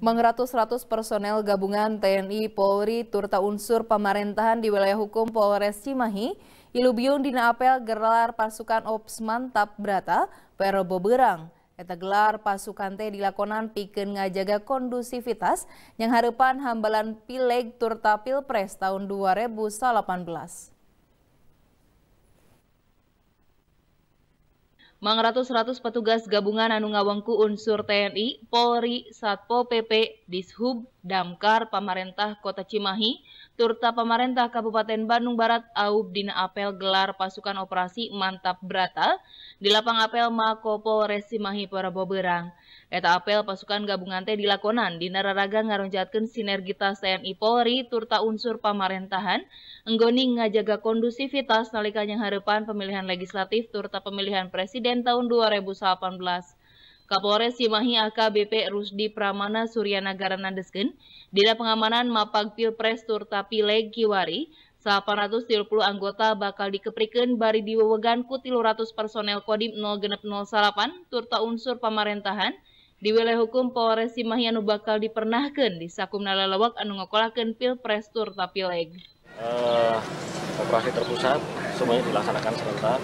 Mengratus-ratus personel gabungan TNI, Polri, turta unsur pemerintahan di wilayah hukum Polres Cimahi, Ilubiung Dina Apel gelar pasukan Ops Mantap Brata, Perobo Berang. Eta gelar pasukan teh dilakonan piken ngajaga kondusivitas yang harapan hambalan pileg turta pilpres tahun 2018. Mangratus ratus petugas gabungan anu ngawengku unsur TNI, Polri, Satpo PP, Dishub, Damkar, Pamarentah Kota Cimahi, turta Pamarentah Kabupaten Bandung Barat aub dina apel gelar pasukan operasi Mantap Berata di lapang apel Mako Polres Cimahi Praboberang. Berang. Eta apel pasukan gabungan teh dilakonan di nararaga ngaronjatkan sinergitas TNI Polri turta unsur pamarentahan, enggoni ngajaga kondusivitas nalikan yang harapan pemilihan legislatif turta pemilihan presiden tahun 2018. Kapolres Cimahi AKBP Rusdi Pramana Suryanagara Nandesken, dina pengamanan mapag pilpres turta pileg kiwari, 830 anggota bakal dikeprikan bari diwewegan ku 300 personel kodim 0608 turta unsur pemerintahan di wilayah hukum Polres Cimahi anu bakal dipernahkan di sakum nalalawak anu ngokolakan pilpres tur tapileg. Uh, operasi terpusat semuanya dilaksanakan serentak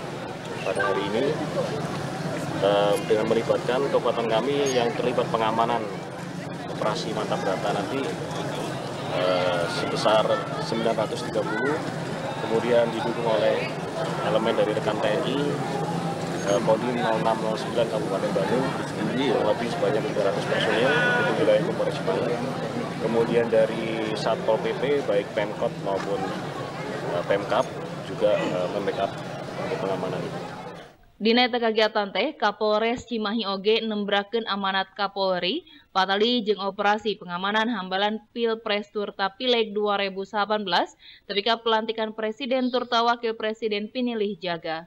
pada hari ini uh, dengan melibatkan kekuatan kami yang terlibat pengamanan operasi mantap data nanti uh, sebesar 930 kemudian didukung oleh elemen dari rekan TNI Kodim eh, 0609 Kabupaten Bandung ini lebih sebanyak 300 personil untuk wilayah Kabupaten Bandung. Kemudian dari Satpol PP baik Pemkot maupun eh, Pemkap juga eh, membackup untuk pengamanan itu. Dina eta kegiatan teh Kapolres Cimahi Oge nembrakeun amanat Kapolri patali jeung operasi pengamanan hambalan Pilpres Turta Pileg 2018 tapi pelantikan presiden turta wakil presiden pinilih jaga.